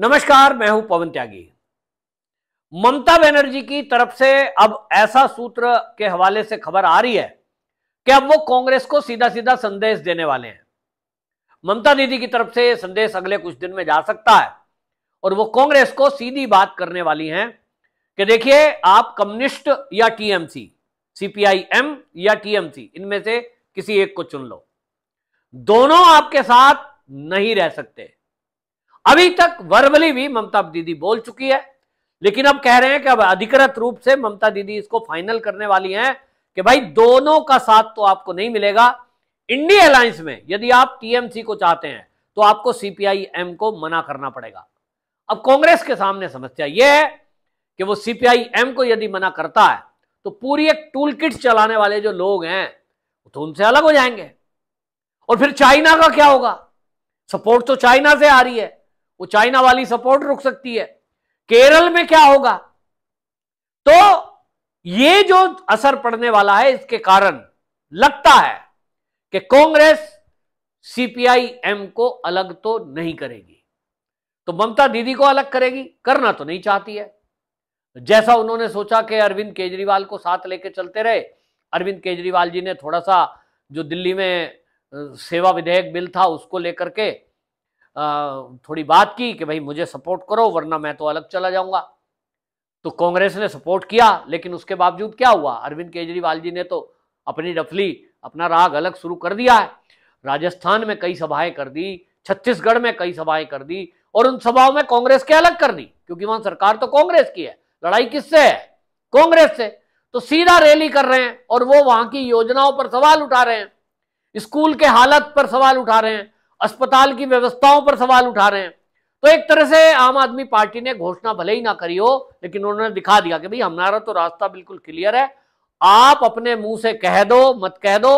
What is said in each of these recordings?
नमस्कार मैं हूं पवन त्यागी ममता बनर्जी की तरफ से अब ऐसा सूत्र के हवाले से खबर आ रही है कि अब वो कांग्रेस को सीधा सीधा संदेश देने वाले हैं ममता दीदी की तरफ से संदेश अगले कुछ दिन में जा सकता है और वो कांग्रेस को सीधी बात करने वाली हैं कि देखिए आप कम्युनिस्ट या टीएमसी सीपीआईएम या टीएमसी इनमें से किसी एक को चुन लो दोनों आपके साथ नहीं रह सकते अभी तक वर्बली भी ममता दीदी बोल चुकी है लेकिन अब कह रहे हैं कि अब अधिकृत रूप से ममता दीदी इसको फाइनल करने वाली हैं कि भाई दोनों का साथ तो आपको नहीं मिलेगा इंडिया अलायंस में यदि आप टीएमसी को चाहते हैं तो आपको सीपीआईएम को मना करना पड़ेगा अब कांग्रेस के सामने समस्या यह है कि वो सीपीआईएम को यदि मना करता है तो पूरी एक टूल किट चलाने वाले जो लोग हैं तो उनसे अलग हो जाएंगे और फिर चाइना का क्या होगा सपोर्ट तो चाइना से आ रही है वो चाइना वाली सपोर्ट रुक सकती है केरल में क्या होगा तो ये जो असर पड़ने वाला है इसके कारण लगता है कि कांग्रेस सीपीआईएम को अलग तो नहीं करेगी तो ममता दीदी को अलग करेगी करना तो नहीं चाहती है जैसा उन्होंने सोचा कि अरविंद केजरीवाल को साथ लेकर चलते रहे अरविंद केजरीवाल जी ने थोड़ा सा जो दिल्ली में सेवा विधेयक बिल था उसको लेकर के थोड़ी बात की कि भाई मुझे सपोर्ट करो वरना मैं तो अलग चला जाऊंगा तो कांग्रेस ने सपोर्ट किया लेकिन उसके बावजूद क्या हुआ अरविंद केजरीवाल जी ने तो अपनी डफली अपना राग अलग शुरू कर दिया है राजस्थान में कई सभाएं कर दी छत्तीसगढ़ में कई सभाएं कर दी और उन सभाओं में कांग्रेस के अलग कर दी क्योंकि वहां सरकार तो कांग्रेस की है लड़ाई किससे है कांग्रेस से तो सीधा रैली कर रहे हैं और वो वहां की योजनाओं पर सवाल उठा रहे हैं स्कूल के हालत पर सवाल उठा रहे हैं अस्पताल की व्यवस्थाओं पर सवाल उठा रहे हैं तो एक तरह से आम आदमी पार्टी ने घोषणा भले ही ना करी हो लेकिन उन्होंने दिखा दिया कि भाई हमारा तो रास्ता बिल्कुल क्लियर है आप अपने मुंह से कह दो मत कह दो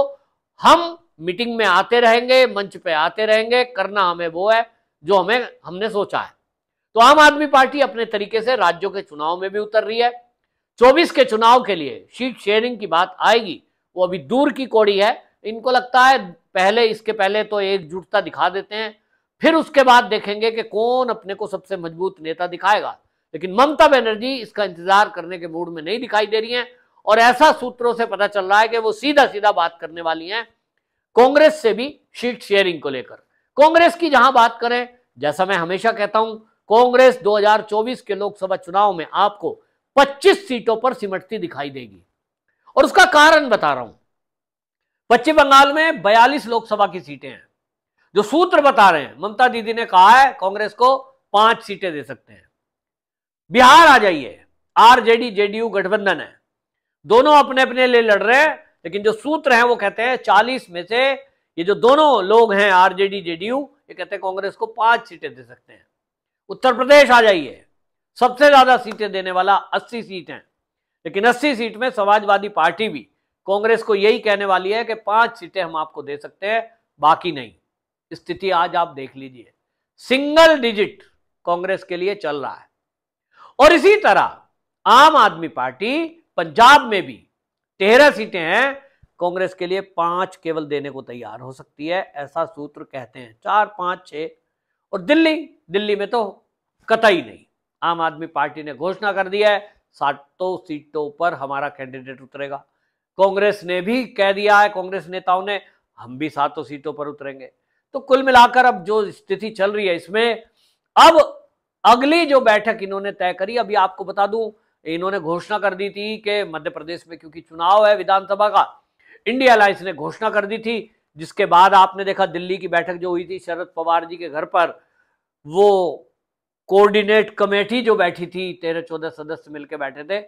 हम मीटिंग में आते रहेंगे मंच पे आते रहेंगे करना हमें वो है जो हमें हमने सोचा है तो आम आदमी पार्टी अपने तरीके से राज्यों के चुनाव में भी उतर रही है 24 के चुनाव के लिए सीट शेयरिंग की बात आएगी वो अभी दूर की कोड़ी है इनको लगता है पहले इसके पहले तो एकजुटता दिखा देते हैं फिर उसके बाद देखेंगे कि कौन अपने को सबसे मजबूत नेता दिखाएगा लेकिन ममता बनर्जी इसका इंतजार करने के मूड में नहीं दिखाई दे रही हैं और ऐसा सूत्रों से पता चल रहा है कि वो सीधा सीधा बात करने वाली हैं कांग्रेस से भी सीट शेयरिंग को लेकर कांग्रेस की जहां बात करें जैसा मैं हमेशा कहता हूं कांग्रेस 2024 के लोकसभा चुनाव में आपको 25 सीटों पर सिमटती दिखाई देगी और उसका कारण बता रहा हूं पश्चिम बंगाल में 42 लोकसभा की सीटें हैं जो सूत्र बता रहे हैं ममता दीदी ने कहा है कांग्रेस को पांच सीटें दे सकते हैं बिहार आ जाइए आरजेडी जेडीयू गठबंधन है दोनों अपने अपने लिए लड़ रहे हैं लेकिन जो सूत्र हैं वो कहते हैं चालीस में से ये जो दोनों लोग हैं आरजेडी जेडीयू ये कहते हैं कांग्रेस को पांच सीटें दे सकते हैं उत्तर प्रदेश आ जाइए सबसे ज्यादा सीटें देने वाला अस्सी सीट है लेकिन अस्सी सीट में समाजवादी पार्टी भी कांग्रेस को यही कहने वाली है कि पांच सीटें हम आपको दे सकते हैं बाकी नहीं स्थिति आज आप देख लीजिए सिंगल डिजिट कांग्रेस के लिए चल रहा है और इसी तरह आम आदमी पार्टी पंजाब में भी तेरह सीटें हैं कांग्रेस के लिए पांच केवल देने को तैयार हो सकती है ऐसा सूत्र कहते हैं चार पांच छ और दिल्ली दिल्ली में तो कतई नहीं आम आदमी पार्टी ने घोषणा कर दिया है सातों सीटों पर हमारा कैंडिडेट उतरेगा कांग्रेस ने भी कह दिया है कांग्रेस नेताओं ने हम भी सातों सीटों पर उतरेंगे तो कुल मिलाकर अब जो स्थिति चल रही है इसमें अब अगली जो बैठक इन्होंने तय करी अभी आपको बता दूं इन्होंने घोषणा कर दी थी कि मध्य प्रदेश में क्योंकि चुनाव है विधानसभा का इंडिया अलायंस ने घोषणा कर दी थी जिसके बाद आपने देखा दिल्ली की बैठक जो हुई थी शरद पवार जी के घर पर वो कोऑर्डिनेट कमेटी जो बैठी थी तेरह चौदह सदस्य मिलकर बैठे थे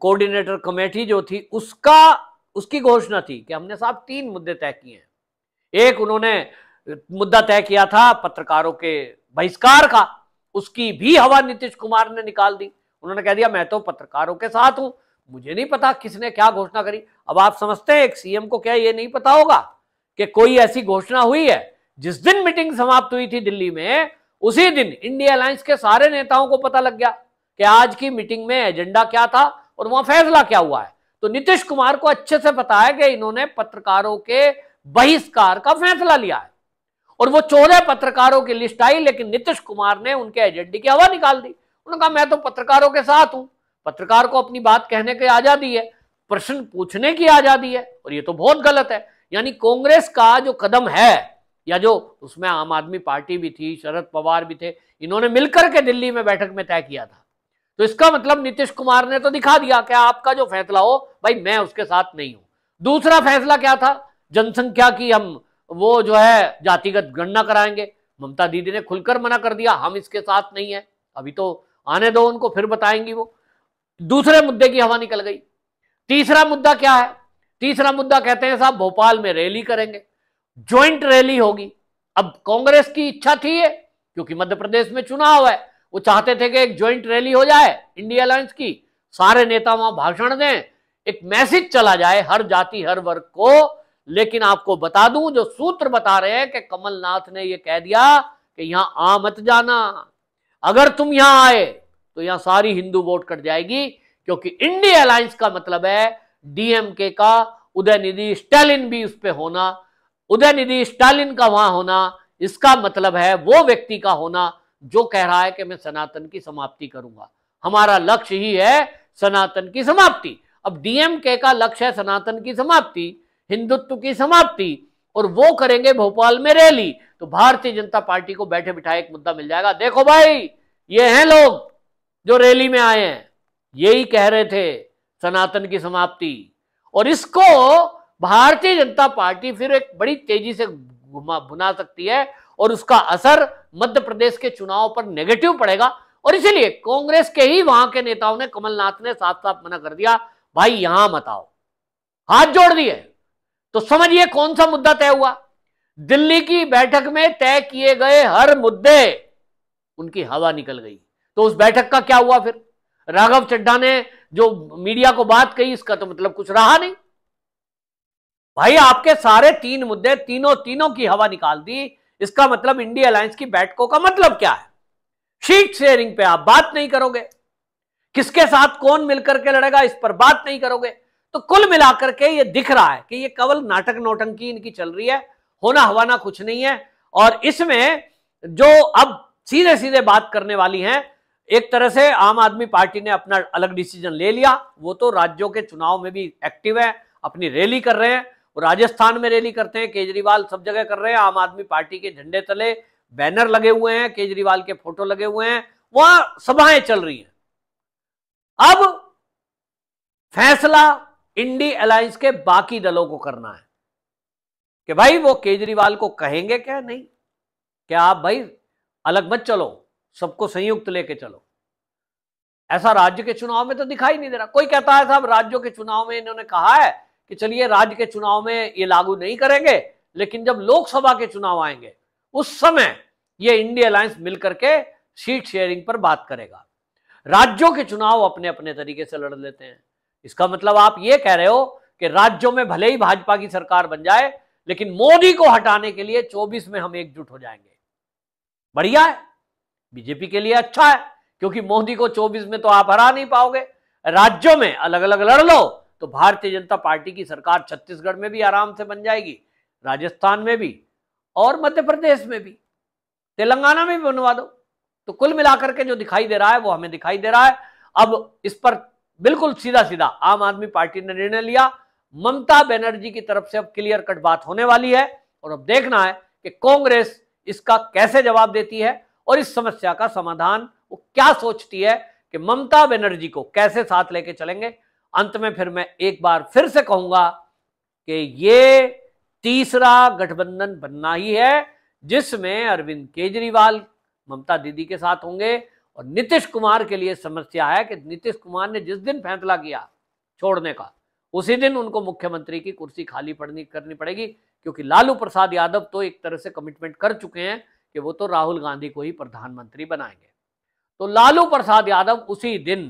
कोऑर्डिनेटर कमेटी जो थी उसका उसकी घोषणा थी कि हमने साहब तीन मुद्दे तय किए हैं एक उन्होंने मुद्दा तय किया था पत्रकारों के बहिष्कार का उसकी भी हवा नीतीश कुमार ने निकाल दी उन्होंने कह दिया मैं तो पत्रकारों के साथ हूं मुझे नहीं पता किसने क्या घोषणा करी अब आप समझते हैं एक सीएम को क्या ये नहीं पता होगा कि कोई ऐसी घोषणा हुई है जिस दिन मीटिंग समाप्त हुई थी दिल्ली में उसी दिन इंडिया अलायंस के सारे नेताओं को पता लग गया कि आज की मीटिंग में एजेंडा क्या था और वहां फैसला क्या हुआ है तो नीतीश कुमार को अच्छे से पता है कि इन्होंने पत्रकारों के बहिष्कार का फैसला लिया है और वो चौदह पत्रकारों की लिस्ट आई लेकिन नीतीश कुमार ने उनके एजेंडे की हवा निकाल दी उन्होंने कहा मैं तो पत्रकारों के साथ हूं पत्रकार को अपनी बात कहने की आजादी है प्रश्न पूछने की आजादी है और ये तो बहुत गलत है यानी कांग्रेस का जो कदम है या जो उसमें आम आदमी पार्टी भी थी शरद पवार भी थे इन्होंने मिलकर के दिल्ली में बैठक में तय किया था तो इसका मतलब नीतीश कुमार ने तो दिखा दिया कि आपका जो फैसला हो भाई मैं उसके साथ नहीं हूं दूसरा फैसला क्या था जनसंख्या की हम वो जो है जातिगत गणना कराएंगे ममता दीदी ने खुलकर मना कर दिया हम इसके साथ नहीं है अभी तो आने दो उनको फिर बताएंगी वो दूसरे मुद्दे की हवा निकल गई तीसरा मुद्दा क्या है तीसरा मुद्दा कहते हैं साहब भोपाल में रैली करेंगे ज्वाइंट रैली होगी अब कांग्रेस की इच्छा थी है क्योंकि मध्य प्रदेश में चुनाव है वो चाहते थे कि एक ज्वाइंट रैली हो जाए इंडिया अलायंस की सारे नेता वहां भाषण दें एक मैसेज चला जाए हर जाति हर वर्ग को लेकिन आपको बता दूं जो सूत्र बता रहे हैं कि कमलनाथ ने यह कह दिया कि यहां आ मत जाना अगर तुम यहां आए तो यहां सारी हिंदू वोट कट जाएगी क्योंकि इंडिया अलायंस का मतलब है डीएमके का उदयनिधि स्टालिन भी उस पर होना उदयनिधि स्टालिन का वहां होना इसका मतलब है वो व्यक्ति का होना जो कह रहा है कि मैं सनातन की समाप्ति करूंगा हमारा लक्ष्य ही है सनातन की समाप्ति अब डीएमके का लक्ष्य है सनातन की समाप्ति हिंदुत्व की समाप्ति और वो करेंगे भोपाल में रैली तो भारतीय जनता पार्टी को बैठे बिठाए एक मुद्दा मिल जाएगा देखो भाई ये हैं लोग जो रैली में आए हैं यही कह रहे थे सनातन की समाप्ति और इसको भारतीय जनता पार्टी फिर एक बड़ी तेजी से घुमा भुना सकती है और उसका असर मध्य प्रदेश के चुनाव पर नेगेटिव पड़ेगा और इसीलिए कांग्रेस के ही वहां के नेताओं ने कमलनाथ ने साफ साफ मना कर दिया भाई यहां मत आओ हाथ जोड़ दिए तो समझिए कौन सा मुद्दा तय हुआ दिल्ली की बैठक में तय किए गए हर मुद्दे उनकी हवा निकल गई तो उस बैठक का क्या हुआ फिर राघव चड्ढा ने जो मीडिया को बात कही इसका तो मतलब कुछ रहा नहीं भाई आपके सारे तीन मुद्दे तीनों तीनों की हवा निकाल दी इसका मतलब इंडिया अलायंस की बैठकों का मतलब क्या है शीट शेयरिंग पे आप बात नहीं करोगे किसके साथ कौन मिलकर के लड़ेगा इस पर बात नहीं करोगे तो कुल मिलाकर के ये दिख रहा है कि ये केवल नाटक नोटंकी इनकी चल रही है होना हवाना कुछ नहीं है और इसमें जो अब सीधे सीधे बात करने वाली हैं एक तरह से आम आदमी पार्टी ने अपना अलग डिसीजन ले लिया वो तो राज्यों के चुनाव में भी एक्टिव है अपनी रैली कर रहे हैं राजस्थान में रैली करते हैं केजरीवाल सब जगह कर रहे हैं आम आदमी पार्टी के झंडे तले बैनर लगे हुए हैं केजरीवाल के फोटो लगे हुए हैं वहां सभाएं चल रही हैं अब फैसला इंडी अलायंस के बाकी दलों को करना है कि भाई वो केजरीवाल को कहेंगे क्या नहीं क्या आप भाई अलग मत चलो सबको संयुक्त लेके चलो ऐसा राज्य के चुनाव में तो दिखाई नहीं दे रहा कोई कहता है साहब राज्यों के चुनाव में इन्होंने कहा है कि चलिए राज्य के चुनाव में ये लागू नहीं करेंगे लेकिन जब लोकसभा के चुनाव आएंगे उस समय ये इंडिया अलायंस मिलकर के सीट शेयरिंग पर बात करेगा राज्यों के चुनाव अपने अपने तरीके से लड़ लेते हैं इसका मतलब आप ये कह रहे हो कि राज्यों में भले ही भाजपा की सरकार बन जाए लेकिन मोदी को हटाने के लिए 24 में हम एकजुट हो जाएंगे बढ़िया है बीजेपी के लिए अच्छा है क्योंकि मोदी को 24 में तो आप हरा नहीं पाओगे राज्यों में अलग अलग लड़ लो तो भारतीय जनता पार्टी की सरकार छत्तीसगढ़ में भी आराम से बन जाएगी राजस्थान में भी और मध्य प्रदेश में भी तेलंगाना में भी बनवा दो तो कुल मिलाकर के जो दिखाई दे रहा है वो हमें दिखाई दे रहा है अब इस पर बिल्कुल सीधा सीधा आम आदमी पार्टी ने निर्णय लिया ममता बनर्जी की तरफ से अब क्लियर कट बात होने वाली है और अब देखना है कि कांग्रेस इसका कैसे जवाब देती है और इस समस्या का समाधान वो क्या सोचती है कि ममता बनर्जी को कैसे साथ लेके चलेंगे अंत में फिर मैं एक बार फिर से कहूंगा कि ये तीसरा गठबंधन बनना ही है जिसमें अरविंद केजरीवाल ममता दीदी के साथ होंगे और नीतीश कुमार के लिए समस्या है कि नीतीश कुमार ने जिस दिन फैसला किया छोड़ने का उसी दिन उनको मुख्यमंत्री की कुर्सी खाली पड़नी करनी पड़ेगी क्योंकि लालू प्रसाद यादव तो एक तरह से कमिटमेंट कर चुके हैं कि वो तो राहुल गांधी को ही प्रधानमंत्री बनाएंगे तो लालू प्रसाद यादव उसी दिन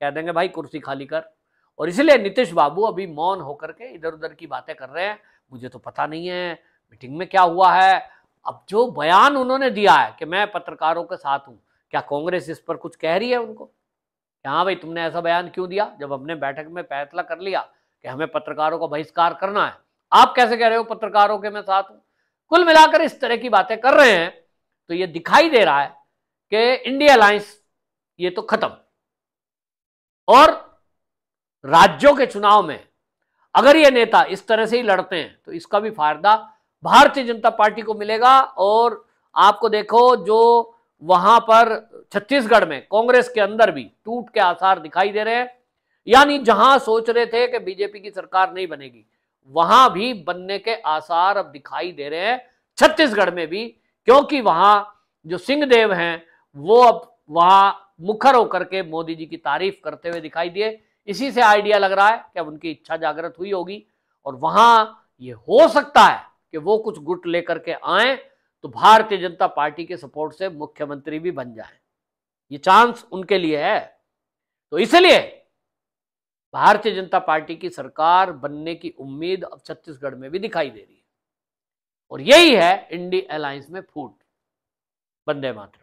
कह देंगे भाई कुर्सी खाली कर और इसलिए नीतीश बाबू अभी मौन होकर के इधर उधर की बातें कर रहे हैं मुझे तो पता नहीं है मीटिंग में क्या हुआ है अब जो बयान उन्होंने दिया है कि मैं पत्रकारों के साथ हूँ क्या कांग्रेस इस पर कुछ कह रही है उनको हाँ भाई तुमने ऐसा बयान क्यों दिया जब हमने बैठक में फैसला कर लिया कि हमें पत्रकारों का बहिष्कार करना है आप कैसे कह रहे हो पत्रकारों के मैं साथ हूँ कुल मिलाकर इस तरह की बातें कर रहे हैं तो ये दिखाई दे रहा है कि इंडिया अलायंस ये तो खत्म और राज्यों के चुनाव में अगर ये नेता इस तरह से ही लड़ते हैं तो इसका भी फायदा भारतीय जनता पार्टी को मिलेगा और आपको देखो जो वहां पर छत्तीसगढ़ में कांग्रेस के अंदर भी टूट के आसार दिखाई दे रहे हैं यानी जहां सोच रहे थे कि बीजेपी की सरकार नहीं बनेगी वहां भी बनने के आसार अब दिखाई दे रहे हैं छत्तीसगढ़ में भी क्योंकि वहां जो सिंहदेव हैं वो अब वहां मुखर होकर के मोदी जी की तारीफ करते हुए दिखाई दिए इसी से आइडिया लग रहा है कि अब उनकी इच्छा जागृत हुई होगी और वहां ये हो सकता है कि वो कुछ गुट लेकर के आए तो भारतीय जनता पार्टी के सपोर्ट से मुख्यमंत्री भी बन जाए ये चांस उनके लिए है तो इसलिए भारतीय जनता पार्टी की सरकार बनने की उम्मीद अब छत्तीसगढ़ में भी दिखाई दे रही है और यही है इंडी अलायंस में फूट बंदे मात्र